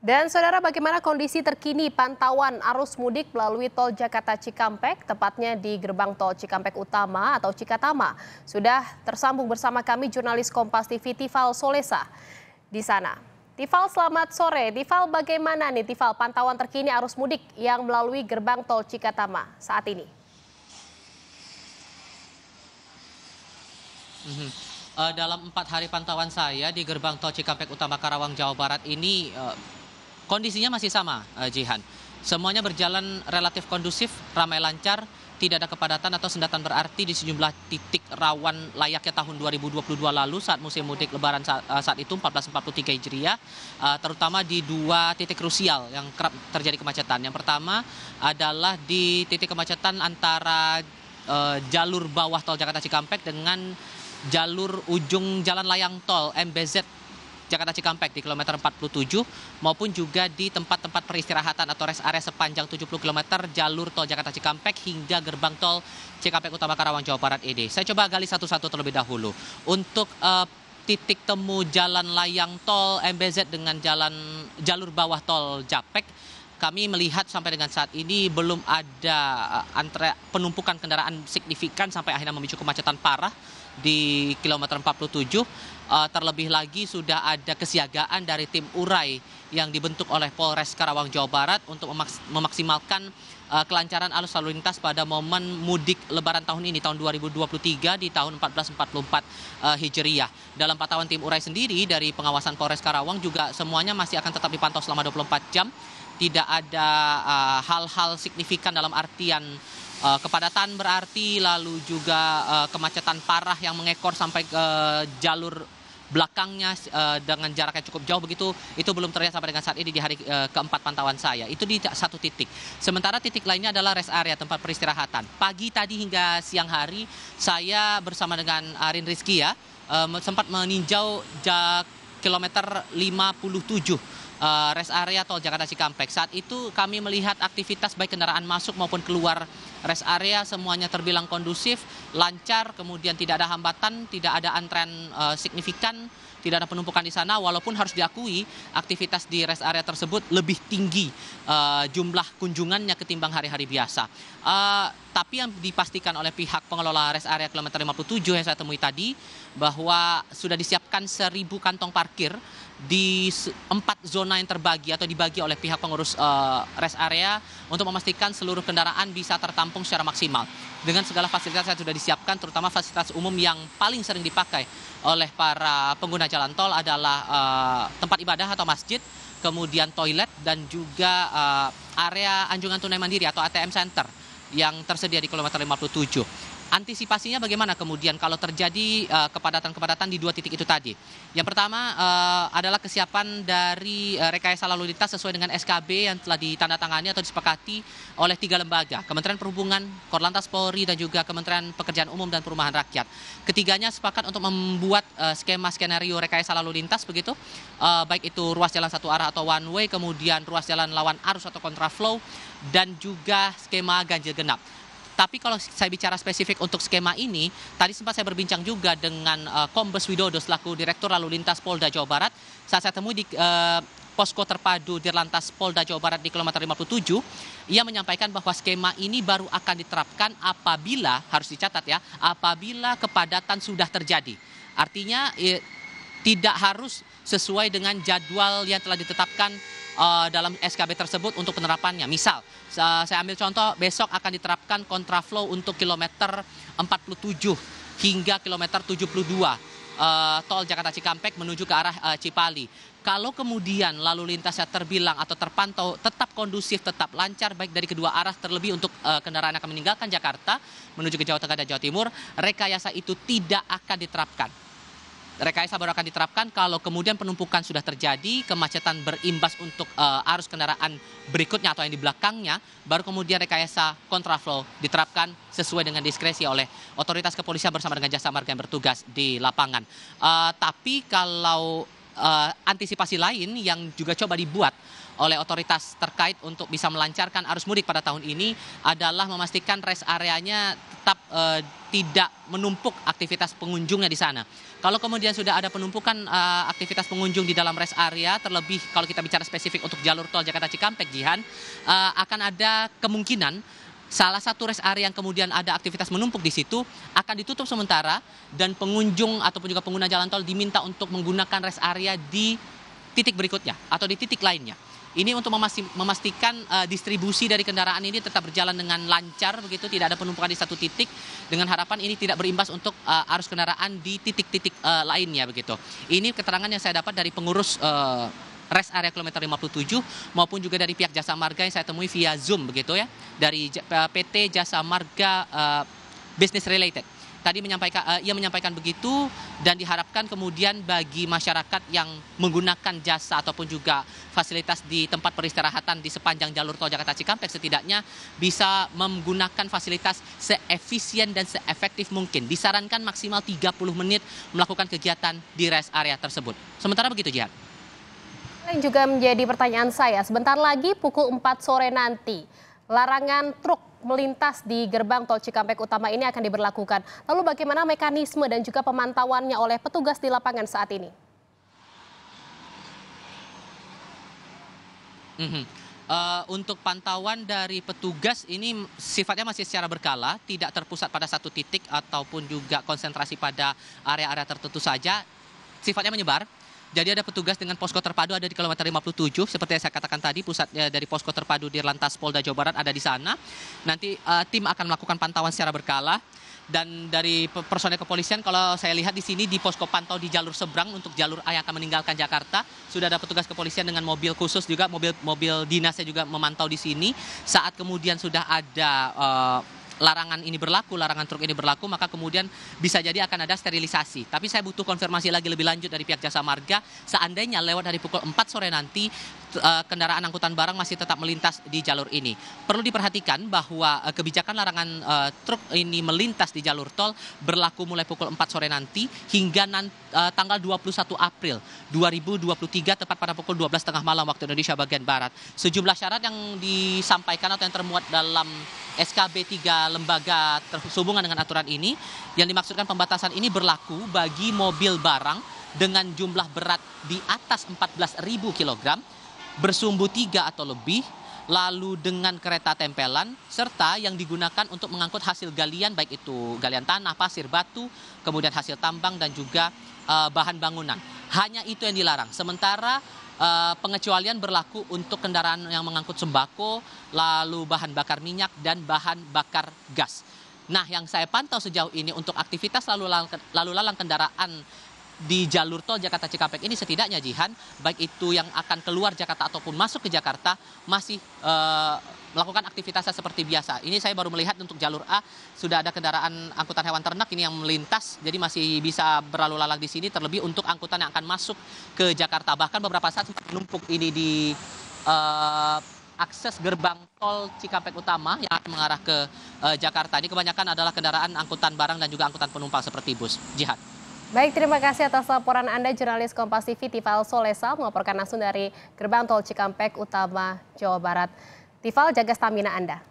Dan saudara bagaimana kondisi terkini pantauan arus mudik melalui tol Jakarta Cikampek, tepatnya di gerbang tol Cikampek Utama atau Cikatama. Sudah tersambung bersama kami jurnalis Kompas TV Tifal Solesa di sana. Tifal selamat sore. Tifal bagaimana nih Tifal pantauan terkini arus mudik yang melalui gerbang tol Cikatama saat ini? Mm -hmm dalam empat hari pantauan saya di gerbang tol Cikampek Utama Karawang Jawa Barat ini eh, Kondisinya masih sama, eh, Jihan. Semuanya berjalan relatif kondusif, ramai lancar, tidak ada kepadatan atau sendatan berarti di sejumlah titik rawan layaknya tahun 2022 lalu saat musim mudik lebaran saat, eh, saat itu 1443 Hijriah eh, terutama di dua titik krusial yang kerap terjadi kemacetan. Yang pertama adalah di titik kemacetan antara jalur bawah tol Jakarta Cikampek dengan jalur ujung jalan layang tol MBZ Jakarta Cikampek di kilometer 47 maupun juga di tempat-tempat peristirahatan atau rest area sepanjang 70 km jalur tol Jakarta Cikampek hingga gerbang tol Cikampek Utama Karawang Jawa Barat ini. Saya coba gali satu-satu terlebih dahulu. Untuk uh, titik temu jalan layang tol MBZ dengan jalan jalur bawah tol Japek kami melihat sampai dengan saat ini belum ada eh, antre, penumpukan kendaraan signifikan sampai akhirnya memicu kemacetan parah di kilometer 47. tujuh. Eh, terlebih lagi sudah ada kesiagaan dari tim urai yang dibentuk oleh Polres Karawang Jawa Barat untuk memaksimalkan eh, kelancaran arus lalu lintas pada momen mudik lebaran tahun ini tahun 2023 di tahun 1444 empat Hijriah. Dalam patawan tim urai sendiri dari pengawasan Polres Karawang juga semuanya masih akan tetap dipantau selama 24 jam tidak ada eh, hal-hal signifikan dalam artian eh, kepadatan berarti lalu juga eh, kemacetan parah yang mengekor sampai ke jalur belakangnya dengan jarak yang cukup jauh begitu itu belum terlihat sampai dengan saat ini di hari keempat pantauan saya itu di satu titik sementara titik lainnya adalah rest area tempat peristirahatan pagi tadi hingga siang hari saya bersama dengan Arin Rizky ya sempat meninjau kilometer 57 uh, rest area tol Jakarta Cikampek. Saat itu kami melihat aktivitas baik kendaraan masuk maupun keluar rest area semuanya terbilang kondusif, lancar, kemudian tidak ada hambatan, tidak ada antrean uh, signifikan, tidak ada penumpukan di sana walaupun harus diakui aktivitas di rest area tersebut lebih tinggi uh, jumlah kunjungannya ketimbang hari-hari biasa. Uh, tapi yang dipastikan oleh pihak pengelola rest area kilometer 57 yang saya temui tadi bahwa sudah disiapkan seribu kantong parkir di empat zona yang terbagi atau dibagi oleh pihak pengurus uh, res area untuk memastikan seluruh kendaraan bisa tertampung secara maksimal dengan segala fasilitas yang sudah disiapkan terutama fasilitas umum yang paling sering dipakai oleh para pengguna jalan tol adalah uh, tempat ibadah atau masjid kemudian toilet dan juga uh, area anjungan tunai mandiri atau ATM center yang tersedia di kilometer 57. Antisipasinya bagaimana kemudian kalau terjadi eh, kepadatan-kepadatan di dua titik itu tadi? Yang pertama eh, adalah kesiapan dari eh, rekayasa lalu lintas sesuai dengan SKB yang telah ditandatangani atau disepakati oleh tiga lembaga, Kementerian Perhubungan, Korlantas Polri, dan juga Kementerian Pekerjaan Umum dan Perumahan Rakyat. Ketiganya sepakat untuk membuat skema skenario rekayasa lalu lintas begitu, baik itu ruas jalan satu arah atau one way, kemudian ruas jalan lawan arus atau kontraflow, dan juga skema ganjil genap. Tapi kalau saya bicara spesifik untuk skema ini, tadi sempat saya berbincang juga dengan uh, Kombes Widodo selaku Direktur Lalu Lintas Polda Jawa Barat saat saya temui di uh, posko terpadu di Lantas Polda Jawa Barat di kilometer 57, ia menyampaikan bahwa skema ini baru akan diterapkan apabila harus dicatat ya, apabila kepadatan sudah terjadi. Artinya tidak harus sesuai dengan jadwal yang telah ditetapkan uh, dalam SKB tersebut untuk penerapannya. Misal, uh, saya ambil contoh besok akan diterapkan kontraflow untuk kilometer 47 hingga kilometer 72 uh, eh, tol Jakarta Cikampek menuju ke arah uh, Cipali. Kalau kemudian lalu lintasnya terbilang atau terpantau tetap kondusif, tetap lancar baik dari kedua arah terlebih untuk uh, kendaraan yang akan meninggalkan Jakarta menuju ke Jawa Tengah dan Jawa Timur, rekayasa itu tidak akan diterapkan rekayasa baru akan diterapkan kalau kemudian penumpukan sudah terjadi, kemacetan berimbas untuk uh, arus kendaraan berikutnya atau yang di belakangnya, baru kemudian rekayasa kontraflow diterapkan sesuai dengan diskresi oleh otoritas kepolisian bersama dengan jasa marga yang bertugas di lapangan. Uh, tapi kalau uh, antisipasi lain yang juga coba dibuat oleh otoritas terkait untuk bisa melancarkan arus mudik pada tahun ini adalah memastikan rest areanya tetap eh, tidak menumpuk aktivitas pengunjungnya di sana. Kalau kemudian sudah ada penumpukan eh, aktivitas pengunjung di dalam rest area, terlebih kalau kita bicara spesifik untuk jalur tol Jakarta Cikampek, Jihan, eh, akan ada kemungkinan salah satu rest area yang kemudian ada aktivitas menumpuk di situ akan ditutup sementara dan pengunjung ataupun juga pengguna jalan tol diminta untuk menggunakan rest area di titik berikutnya atau di titik lainnya. Ini untuk memastikan uh, distribusi dari kendaraan ini tetap berjalan dengan lancar begitu tidak ada penumpukan di satu titik dengan harapan ini tidak berimbas untuk uh, arus kendaraan di titik-titik uh, lainnya begitu. Ini keterangan yang saya dapat dari pengurus uh, rest area kilometer 57 maupun juga dari pihak Jasa Marga yang saya temui via Zoom begitu ya dari PT Jasa Marga uh, Business Related tadi menyampaikan uh, eh, ia menyampaikan begitu dan diharapkan kemudian bagi masyarakat yang menggunakan jasa ataupun juga fasilitas di tempat peristirahatan di sepanjang jalur tol Jakarta Cikampek setidaknya bisa menggunakan fasilitas seefisien dan seefektif mungkin. Disarankan maksimal 30 menit melakukan kegiatan di rest area tersebut. Sementara begitu Jihan. Yang juga menjadi pertanyaan saya, sebentar lagi pukul 4 sore nanti, larangan truk melintas di gerbang tol Cikampek Utama ini akan diberlakukan. Lalu bagaimana mekanisme dan juga pemantauannya oleh petugas di lapangan saat ini? Mm -hmm. Uh, untuk pantauan dari petugas ini sifatnya masih secara berkala, tidak terpusat pada satu titik ataupun juga konsentrasi pada area-area tertentu saja, sifatnya menyebar jadi ada petugas dengan posko terpadu ada di kilometer 57 seperti yang saya katakan tadi pusatnya eh, dari posko terpadu di Lantas Polda Jawa Barat ada di sana. Nanti uh, tim akan melakukan pantauan secara berkala dan dari personel kepolisian kalau saya lihat di sini di posko pantau di jalur seberang untuk jalur A yang akan meninggalkan Jakarta sudah ada petugas kepolisian dengan mobil khusus juga mobil mobil dinasnya juga memantau di sini saat kemudian sudah ada uh, larangan ini berlaku, larangan truk ini berlaku, maka kemudian bisa jadi akan ada sterilisasi. Tapi saya butuh konfirmasi lagi lebih lanjut dari pihak jasa marga, seandainya lewat dari pukul 4 sore nanti eh, kendaraan angkutan barang masih tetap melintas di jalur ini. Perlu diperhatikan bahwa eh, kebijakan larangan eh, truk ini melintas di jalur tol berlaku mulai pukul 4 sore nanti hingga tanggal 21 April 2023 tepat pada pukul 12.30 malam waktu Indonesia bagian barat. Sejumlah syarat yang disampaikan atau yang termuat dalam SKB 3 lembaga terhubungan dengan aturan ini yang dimaksudkan pembatasan ini berlaku bagi mobil barang dengan jumlah berat di atas 14.000 kg, bersumbu tiga atau lebih, lalu dengan kereta tempelan, serta yang digunakan untuk mengangkut hasil galian, baik itu galian tanah, pasir, batu, kemudian hasil tambang, dan juga uh, bahan bangunan. Hanya itu yang dilarang. Sementara Eh, pengecualian berlaku untuk kendaraan yang mengangkut sembako, lalu bahan bakar minyak dan bahan bakar gas. Nah, yang saya pantau sejauh ini untuk aktivitas lalu lalang, lalu lalang kendaraan di jalur tol Jakarta Cikampek ini setidaknya Jihan baik itu yang akan keluar Jakarta ataupun masuk ke Jakarta masih uh, melakukan aktivitasnya seperti biasa. Ini saya baru melihat untuk jalur A sudah ada kendaraan angkutan hewan ternak ini yang melintas, jadi masih bisa berlalu lalang di sini. Terlebih untuk angkutan yang akan masuk ke Jakarta, bahkan beberapa saat menumpuk ini di uh, akses gerbang tol Cikampek Utama yang akan mengarah ke uh, Jakarta. Ini kebanyakan adalah kendaraan angkutan barang dan juga angkutan penumpang seperti bus. Jihad. Baik, terima kasih atas laporan Anda, jurnalis Kompas TV Tifal Solesa, melaporkan langsung dari gerbang tol Cikampek Utama, Jawa Barat. Tifal, jaga stamina Anda.